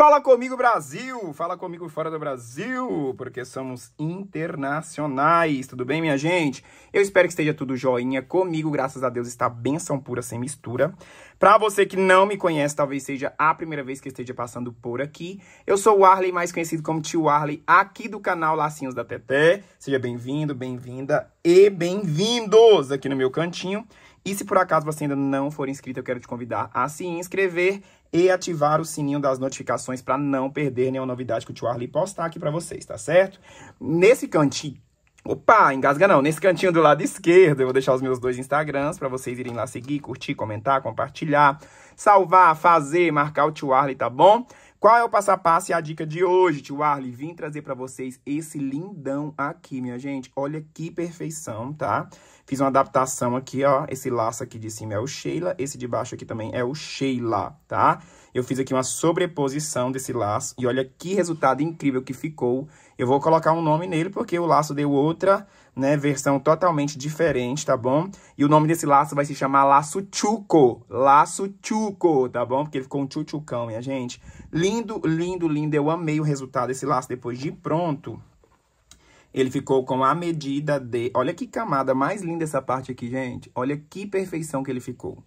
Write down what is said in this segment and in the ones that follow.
Fala comigo, Brasil! Fala comigo fora do Brasil, porque somos internacionais, tudo bem, minha gente? Eu espero que esteja tudo joinha comigo, graças a Deus está benção pura, sem mistura. Pra você que não me conhece, talvez seja a primeira vez que esteja passando por aqui, eu sou o Arley, mais conhecido como Tio Arley, aqui do canal Lacinhos da Teté. Seja bem-vindo, bem-vinda e bem-vindos aqui no meu cantinho. E se por acaso você ainda não for inscrito, eu quero te convidar a se inscrever e ativar o sininho das notificações para não perder nenhuma novidade que o tio postar aqui para vocês, tá certo? Nesse cantinho Opa, engasga não. Nesse cantinho do lado esquerdo, eu vou deixar os meus dois Instagrams para vocês irem lá seguir, curtir, comentar, compartilhar, salvar, fazer, marcar o tio Arley, tá bom? Qual é o passo a passo e a dica de hoje, tio Arley? Vim trazer para vocês esse lindão aqui, minha gente. Olha que perfeição, tá? Fiz uma adaptação aqui, ó. Esse laço aqui de cima é o Sheila, esse de baixo aqui também é o Sheila, tá? Eu fiz aqui uma sobreposição desse laço e olha que resultado incrível que ficou. Eu vou colocar um nome nele porque o laço deu outra né? Versão totalmente diferente, tá bom? E o nome desse laço vai se chamar laço chuco, laço chuco, tá bom? Porque ele ficou um tchutchucão, minha gente. Lindo, lindo, lindo. Eu amei o resultado desse laço depois de pronto. Ele ficou com a medida de... Olha que camada mais linda essa parte aqui, gente. Olha que perfeição que ele ficou.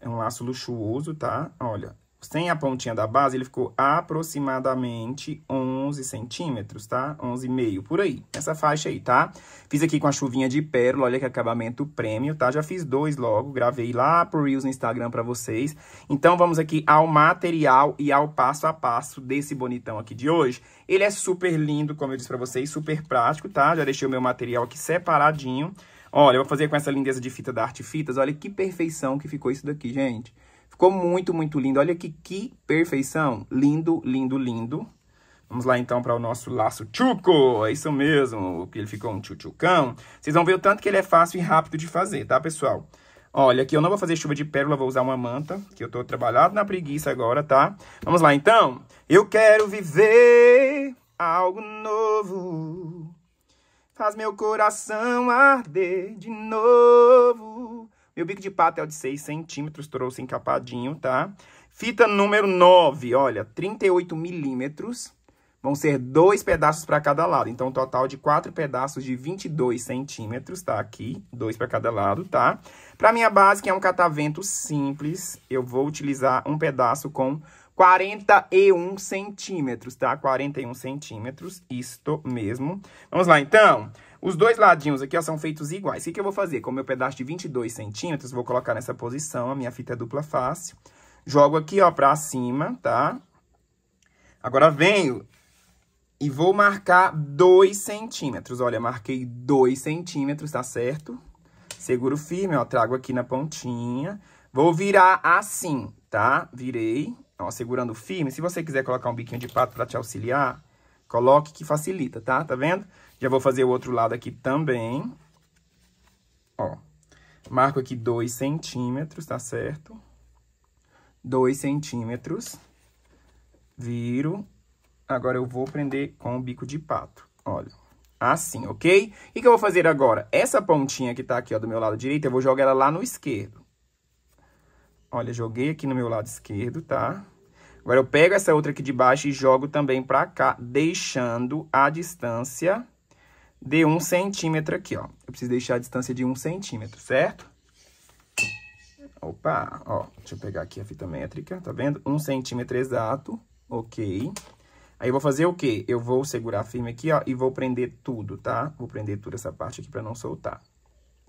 É um laço luxuoso, tá? Olha, sem a pontinha da base, ele ficou aproximadamente um 11 centímetros, tá? 11,5, por aí, essa faixa aí, tá? Fiz aqui com a chuvinha de pérola, olha que acabamento prêmio, tá? Já fiz dois logo, gravei lá pro Reels no Instagram pra vocês. Então, vamos aqui ao material e ao passo a passo desse bonitão aqui de hoje. Ele é super lindo, como eu disse pra vocês, super prático, tá? Já deixei o meu material aqui separadinho. Olha, eu vou fazer com essa lindeza de fita da Arte Fitas, olha que perfeição que ficou isso daqui, gente. Ficou muito, muito lindo. Olha que, que perfeição. Lindo, lindo, lindo. Vamos lá então para o nosso laço chuco, é isso mesmo, que ele ficou um chuchucão. Vocês vão ver o tanto que ele é fácil e rápido de fazer, tá, pessoal? Olha, aqui eu não vou fazer chuva de pérola, vou usar uma manta, que eu tô trabalhado na preguiça agora, tá? Vamos lá então? Eu quero viver algo novo, faz meu coração arder de novo. Meu bico de pato é de 6 centímetros, trouxe encapadinho, tá? Fita número 9, olha, 38 milímetros vão ser dois pedaços para cada lado. Então, um total de quatro pedaços de 22 centímetros, tá aqui, dois para cada lado, tá? Para minha base, que é um catavento simples, eu vou utilizar um pedaço com 41 centímetros, tá? 41 centímetros, isto mesmo. Vamos lá, então. Os dois ladinhos aqui, ó, são feitos iguais. O que, que eu vou fazer? Com o meu pedaço de 22 centímetros, vou colocar nessa posição a minha fita é dupla face. Jogo aqui, ó, pra cima, tá? Agora venho e vou marcar 2 centímetros. Olha, marquei 2 centímetros, tá certo? Seguro firme, ó, trago aqui na pontinha. Vou virar assim, tá? Virei, ó, segurando firme. Se você quiser colocar um biquinho de pato pra te auxiliar, coloque que facilita, tá? Tá vendo? Já vou fazer o outro lado aqui também. Ó, marco aqui 2 centímetros, tá certo? 2 centímetros. Viro, Agora eu vou prender com o bico de pato, olha. Assim, ok? O que, que eu vou fazer agora? Essa pontinha que tá aqui, ó, do meu lado direito, eu vou jogar ela lá no esquerdo. Olha, joguei aqui no meu lado esquerdo, tá? Agora eu pego essa outra aqui de baixo e jogo também pra cá, deixando a distância de um centímetro aqui, ó. Eu preciso deixar a distância de um centímetro, certo? Opa, ó, deixa eu pegar aqui a fita métrica, tá vendo? Um centímetro exato, ok. Aí eu vou fazer o quê? Eu vou segurar firme aqui, ó, e vou prender tudo, tá? Vou prender toda essa parte aqui para não soltar. Tá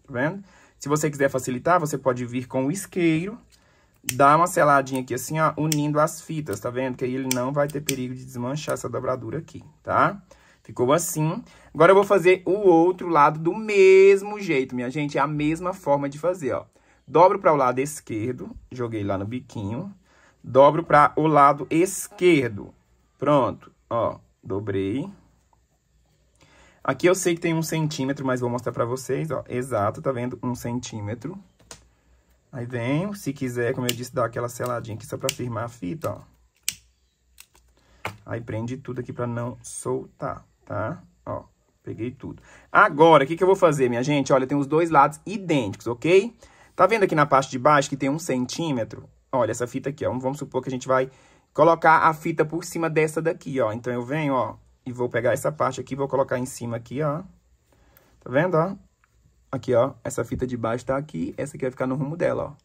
vendo? Se você quiser facilitar, você pode vir com o isqueiro, dar uma seladinha aqui assim, ó, unindo as fitas, tá vendo? Que aí ele não vai ter perigo de desmanchar essa dobradura aqui, tá? Ficou assim. Agora eu vou fazer o outro lado do mesmo jeito, minha gente. É a mesma forma de fazer, ó. Dobro para o lado esquerdo, joguei lá no biquinho. Dobro para o lado esquerdo. Pronto, ó, dobrei. Aqui eu sei que tem um centímetro, mas vou mostrar pra vocês, ó, exato, tá vendo? Um centímetro. Aí venho, se quiser, como eu disse, dá aquela seladinha aqui só pra firmar a fita, ó. Aí prende tudo aqui pra não soltar, tá? Ó, peguei tudo. Agora, o que que eu vou fazer, minha gente? Olha, tem os dois lados idênticos, ok? Tá vendo aqui na parte de baixo que tem um centímetro? Olha, essa fita aqui, ó, vamos supor que a gente vai colocar a fita por cima dessa daqui, ó. Então, eu venho, ó, e vou pegar essa parte aqui, vou colocar em cima aqui, ó. Tá vendo, ó? Aqui, ó, essa fita de baixo tá aqui, essa aqui vai ficar no rumo dela,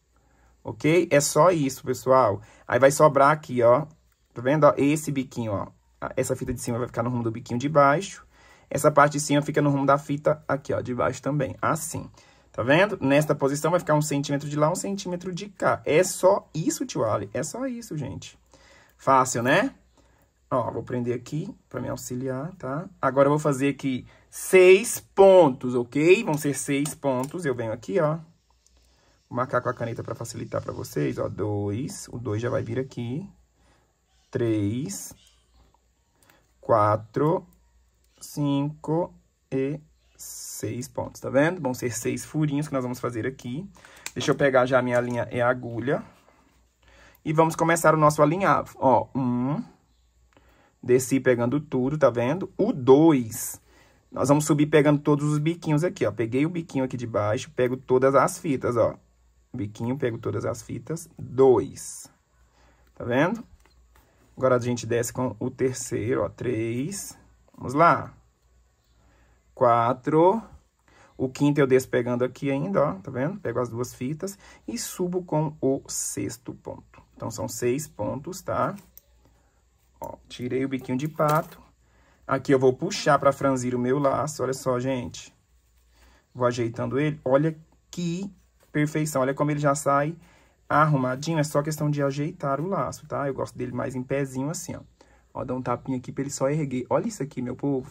ó. Ok? É só isso, pessoal. Aí vai sobrar aqui, ó. Tá vendo, ó? Esse biquinho, ó. Essa fita de cima vai ficar no rumo do biquinho de baixo. Essa parte de cima fica no rumo da fita aqui, ó, de baixo também. Assim. Tá vendo? Nesta posição vai ficar um centímetro de lá, um centímetro de cá. É só isso, tio Ali. É só isso, gente. Fácil, né? Ó, vou prender aqui para me auxiliar, tá? Agora eu vou fazer aqui seis pontos, ok? Vão ser seis pontos. Eu venho aqui, ó. Vou marcar com a caneta para facilitar para vocês, ó. Dois, o dois já vai vir aqui. Três, quatro, cinco e seis pontos, tá vendo? Vão ser seis furinhos que nós vamos fazer aqui. Deixa eu pegar já a minha linha e agulha. E vamos começar o nosso alinhavo. Ó, um, desci pegando tudo, tá vendo? O dois, nós vamos subir pegando todos os biquinhos aqui, ó. Peguei o biquinho aqui de baixo, pego todas as fitas, ó. Biquinho, pego todas as fitas, dois, tá vendo? Agora a gente desce com o terceiro, ó, três, vamos lá. Quatro, o quinto eu desço pegando aqui ainda, ó, tá vendo? Pego as duas fitas e subo com o sexto ponto. Então, são seis pontos, tá? Ó, tirei o biquinho de pato. Aqui eu vou puxar para franzir o meu laço, olha só, gente. Vou ajeitando ele. Olha que perfeição, olha como ele já sai arrumadinho. É só questão de ajeitar o laço, tá? Eu gosto dele mais em pezinho assim, ó. Ó, dá um tapinha aqui para ele só erguer. Olha isso aqui, meu povo.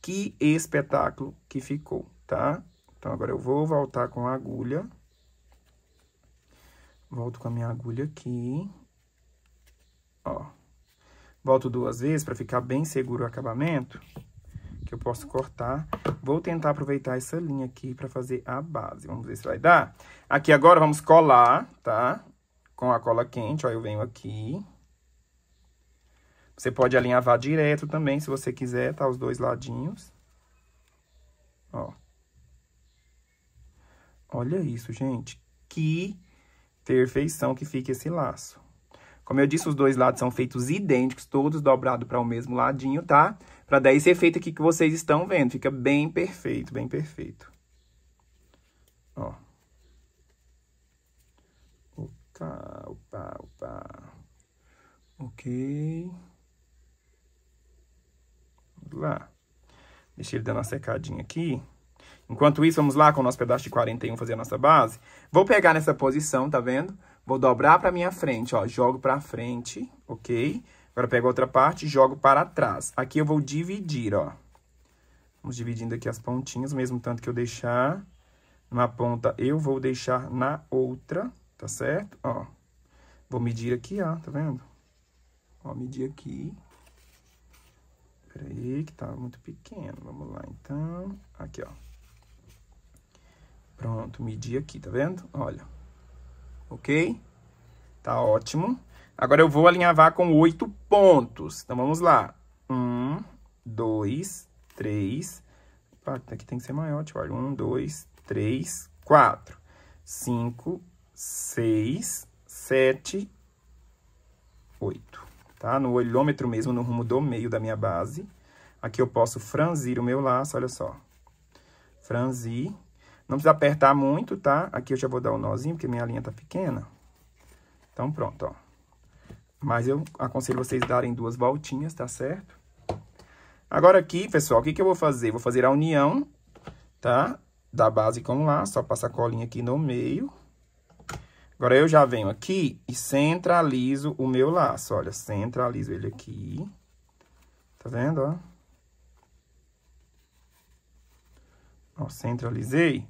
Que espetáculo que ficou, tá? Então, agora eu vou voltar com a agulha. Volto com a minha agulha aqui. Ó. Volto duas vezes para ficar bem seguro o acabamento, que eu posso cortar. Vou tentar aproveitar essa linha aqui para fazer a base. Vamos ver se vai dar. Aqui agora vamos colar, tá? Com a cola quente, ó, eu venho aqui. Você pode alinhavar direto também, se você quiser, tá? Os dois ladinhos. Ó. Olha isso, gente. Que perfeição que fique esse laço. Como eu disse, os dois lados são feitos idênticos, todos dobrados para o mesmo ladinho, tá? Para dar esse efeito aqui que vocês estão vendo. Fica bem perfeito, bem perfeito. Ó. Opa, opa, opa. Ok. Vamos lá. Deixa ele dar uma secadinha aqui. Enquanto isso, vamos lá com o nosso pedaço de 41 fazer a nossa base. Vou pegar nessa posição, tá vendo? Vou dobrar para minha frente, ó, jogo para frente, ok? Agora pego a outra parte e jogo para trás. Aqui eu vou dividir, ó. Vamos dividindo aqui as pontinhas, mesmo tanto que eu deixar na ponta, eu vou deixar na outra, tá certo? Ó, vou medir aqui, ó, tá vendo? Ó, medir aqui. Peraí, que tá muito pequeno. Vamos lá, então. Aqui, ó. Pronto, medi aqui, tá vendo? Olha. Ok? Tá ótimo. Agora eu vou alinhavar com oito pontos. Então, vamos lá. Um, dois, três... Aqui tem que ser maior, tipo, Olha, um, dois, três, quatro, cinco, seis, sete, oito. Tá? No olhômetro mesmo, no rumo do meio da minha base. Aqui eu posso franzir o meu laço, olha só. Franzir não precisa apertar muito, tá? Aqui eu já vou dar um nozinho, porque minha linha tá pequena. Então, pronto, ó. Mas eu aconselho vocês darem duas voltinhas, tá certo? Agora aqui, pessoal, o que, que eu vou fazer? Vou fazer a união, tá? Da base com lá, só passar a colinha aqui no meio. Agora, eu já venho aqui e centralizo o meu laço, olha, centralizo ele aqui. Tá vendo, ó? Ó, centralizei.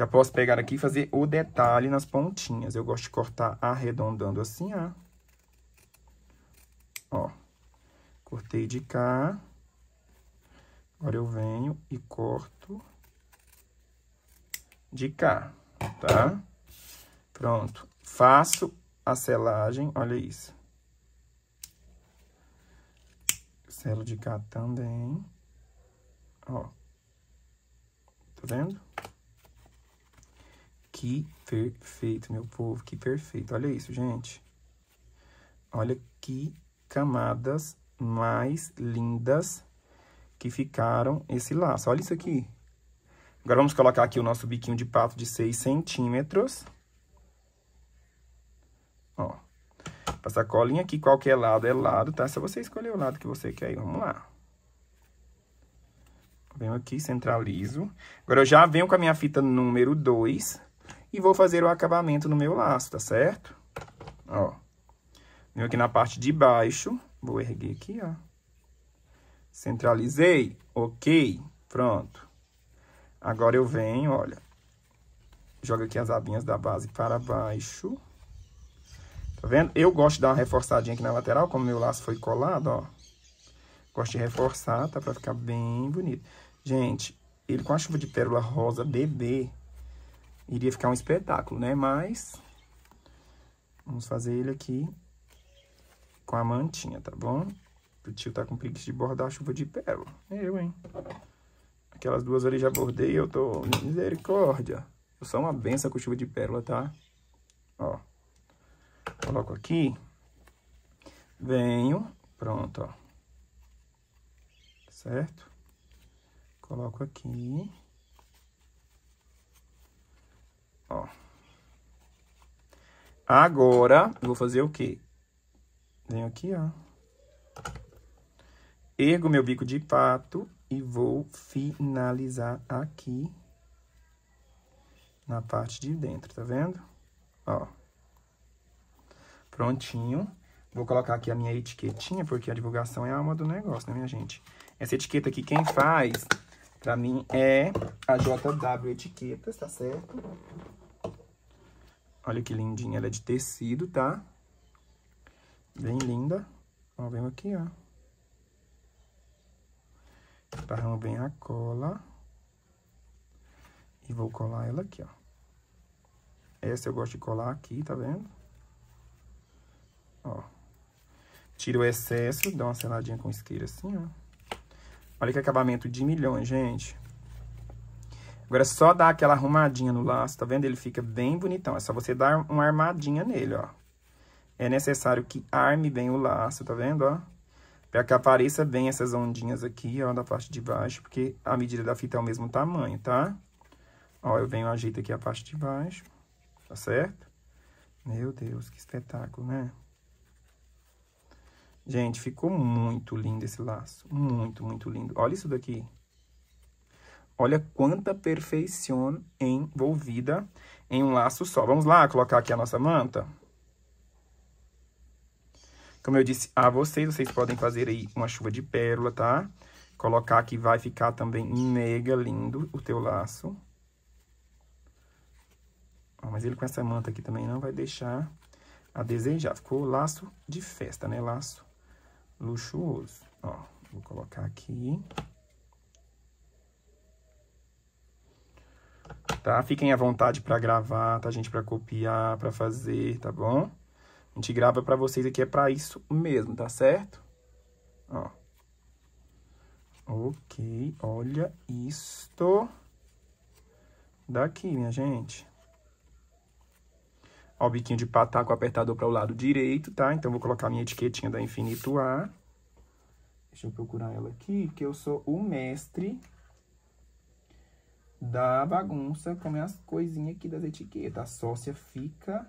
Já posso pegar aqui e fazer o detalhe nas pontinhas. Eu gosto de cortar arredondando assim, ó. Ó. Cortei de cá. Agora eu venho e corto de cá, tá? Pronto. Faço a selagem, olha isso. Selo de cá também. Ó. Tá vendo? Que perfeito, meu povo, que perfeito. Olha isso, gente. Olha que camadas mais lindas que ficaram esse laço. Olha isso aqui. Agora, vamos colocar aqui o nosso biquinho de pato de 6 centímetros. Ó. Passar colinha aqui, qualquer lado é lado, tá? Se você escolher o lado que você quer, vamos lá. Venho aqui, centralizo. Agora, eu já venho com a minha fita número 2, e vou fazer o acabamento no meu laço, tá certo? Ó, venho aqui na parte de baixo, vou erguer aqui, ó. Centralizei, ok, pronto. Agora eu venho, olha, jogo aqui as abinhas da base para baixo. Tá vendo? Eu gosto de dar uma reforçadinha aqui na lateral, como meu laço foi colado, ó. Gosto de reforçar, tá? Pra ficar bem bonito. Gente, ele com a chuva de pérola rosa bebê, Iria ficar um espetáculo, né? Mas, vamos fazer ele aqui com a mantinha, tá bom? O tio tá com preguiça de bordar a chuva de pérola. Eu, hein? Aquelas duas ali já bordei, eu tô... Misericórdia! Eu sou uma benção com chuva de pérola, tá? Ó. Coloco aqui. Venho. Pronto, ó. Certo? Coloco aqui. Agora, vou fazer o quê? Venho aqui, ó. Ergo meu bico de pato e vou finalizar aqui na parte de dentro, tá vendo? Ó. Prontinho. Vou colocar aqui a minha etiquetinha, porque a divulgação é a alma do negócio, né, minha gente? Essa etiqueta aqui, quem faz, pra mim, é a JW Etiquetas, tá certo? Olha que lindinha, ela é de tecido, tá? Bem linda. Ó, vem aqui, ó. Tá, bem a cola. E vou colar ela aqui, ó. Essa eu gosto de colar aqui, tá vendo? Ó. Tira o excesso, dá uma seladinha com isqueira assim, ó. Olha que acabamento de milhões, gente. Agora é só dar aquela arrumadinha no laço, tá vendo? Ele fica bem bonitão. É só você dar uma armadinha nele, ó. É necessário que arme bem o laço, tá vendo, ó? Pra que apareça bem essas ondinhas aqui, ó, da parte de baixo, porque a medida da fita é o mesmo tamanho, tá? Ó, eu venho ajeito aqui a parte de baixo, tá certo? Meu Deus, que espetáculo, né? Gente, ficou muito lindo esse laço, muito, muito lindo. Olha isso daqui. Olha quanta perfeição envolvida em um laço só. Vamos lá colocar aqui a nossa manta? Como eu disse a vocês, vocês podem fazer aí uma chuva de pérola, tá? Colocar que vai ficar também mega lindo o teu laço. Ó, mas ele com essa manta aqui também não vai deixar a desejar. Ficou laço de festa, né? Laço luxuoso. Ó, vou colocar aqui. tá? Fiquem à vontade para gravar, tá, gente? Para copiar, para fazer, tá bom? A gente grava para vocês aqui, é para isso mesmo, tá certo? Ó. Ok, olha isto daqui, minha gente. Ó, o biquinho de patar com apertador para o lado direito, tá? Então, vou colocar minha etiquetinha da Infinito A. Deixa eu procurar ela aqui, que eu sou o mestre da bagunça com minhas coisinhas aqui das etiquetas. A sócia fica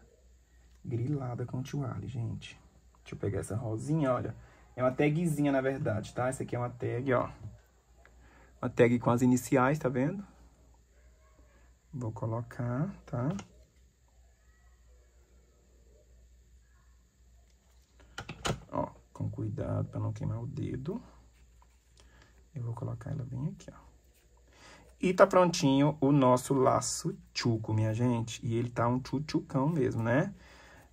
grilada com o Tio Ali, gente. Deixa eu pegar essa rosinha, olha. É uma tagzinha, na verdade, tá? Essa aqui é uma tag, ó. Uma tag com as iniciais, tá vendo? Vou colocar, tá? Ó, com cuidado pra não queimar o dedo. Eu vou colocar ela bem aqui, ó. E tá prontinho o nosso laço tchuco, minha gente. E ele tá um tchucão mesmo, né?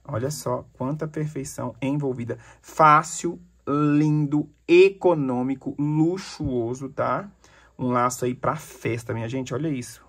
Olha só quanta perfeição envolvida. Fácil, lindo, econômico, luxuoso, tá? Um laço aí pra festa, minha gente. Olha isso.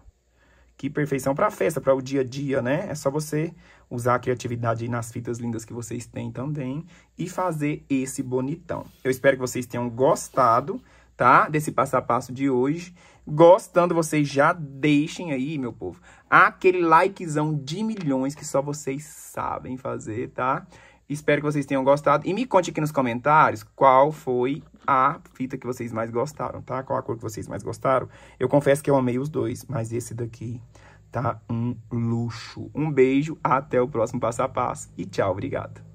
Que perfeição pra festa, para o dia a dia, né? É só você usar a criatividade nas fitas lindas que vocês têm também e fazer esse bonitão. Eu espero que vocês tenham gostado tá? Desse passo a passo de hoje. Gostando, vocês já deixem aí, meu povo, aquele likezão de milhões que só vocês sabem fazer, tá? Espero que vocês tenham gostado. E me conte aqui nos comentários qual foi a fita que vocês mais gostaram, tá? Qual a cor que vocês mais gostaram. Eu confesso que eu amei os dois, mas esse daqui tá um luxo. Um beijo, até o próximo passo a passo e tchau, obrigado.